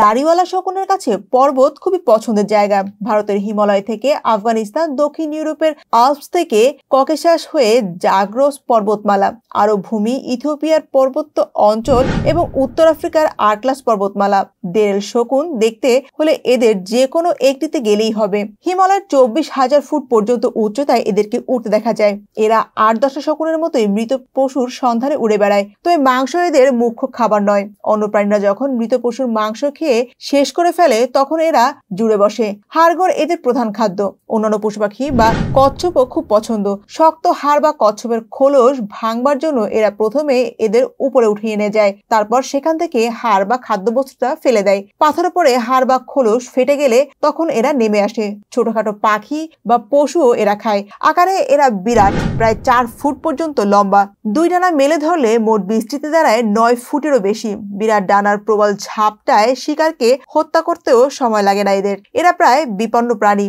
দাড়িওয়ালা শকুনের কাছে পর্বত খুবই পছন্দের জায়গা ভারতের হিমালয় থেকে আফগানিস্তান দক্ষিণ ইউরোপের আল্পস থেকে ককেশাস হয়ে জাগ্রস পর্বতমালা আরও ভূমি ইথিওপিয়ার পর্বত্য অঞ্চল এবং উত্তর আফ্রিকার আটলাস পর্বতমালা দেড় শকুন দেখতে হলে এদের যে কোনো একটিতে গেলেই হবে হিমালয়ের চব্বিশ হাজার ফুট পর্যন্ত উচ্চতায় এদেরকে উঠতে দেখা যায় এরা আট দশটা শকুনের মতোই মৃত পশুর সন্ধানে উড়ে বেড়ায় তবে মাংস এদের মুখ্য খাবার নয় অন্য প্রাণীরা যখন মৃত পশুর মাংস খেয়ে শেষ করে ফেলে তখন এরা জুড়ে বসে হাড়গড় এদের প্রধান খাদ্য অন্যান্য পশু পাখি বা কচ্ছপও খুব পছন্দ শক্ত হাড় বা কচ্ছপের খোলস ভাঙবার জন্য এরা প্রথমে এদের উপরে উঠিয়ে এনে যায় তারপর সেখান থেকে হাড় বা খাদ্যবস্তুটা ফেলে দেয় পাথরের পরে হাড় বা খোলস ফেটে গেলে তখন এরা নেমে আসে ছোটখাটো পাখি বা পশুও এরা খায় আকারে এরা বিরাট প্রায় চার ফুট পর্যন্ত লম্বা দুই ডানা মেলে ধরলে মোট বৃষ্টিতে দাঁড়ায় নয় ফুটেরও বেশি বিরাট ডানার প্রবল ঝাপটায় শিকারকে হত্যা করতেও সময় লাগে না এদের এরা প্রায় বিপন্ন প্রাণী